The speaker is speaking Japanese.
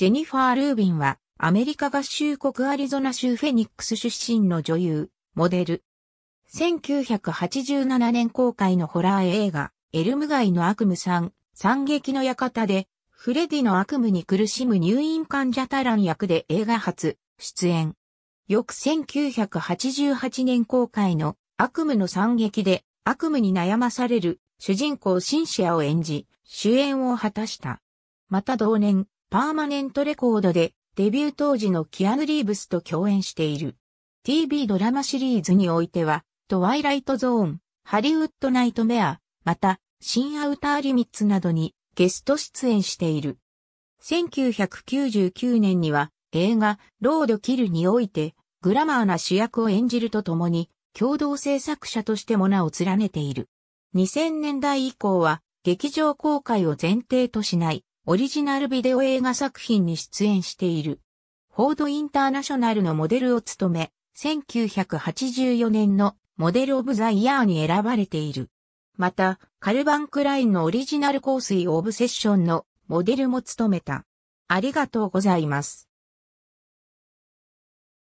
ジェニファー・ルービンは、アメリカ合衆国アリゾナ州フェニックス出身の女優、モデル。1987年公開のホラー映画、エルム街の悪夢さん、惨劇の館で、フレディの悪夢に苦しむ入院患者タラン役で映画初、出演。翌1988年公開の悪夢の惨劇で悪夢に悩まされる主人公シンシアを演じ、主演を果たした。また同年、パーマネントレコードでデビュー当時のキアヌ・リーブスと共演している。TV ドラマシリーズにおいては、トワイライトゾーン、ハリウッドナイトメア、また、新アウターリミッツなどにゲスト出演している。1999年には映画ロードキルにおいてグラマーな主役を演じるとともに共同制作者としても名を連ねている。2000年代以降は劇場公開を前提としないオリジナルビデオ映画作品に出演している。フォードインターナショナルのモデルを務め、1984年のモデルオブザイヤーに選ばれている。また、カルバンクラインのオリジナル香水オブセッションのモデルも務めた。ありがとうございます。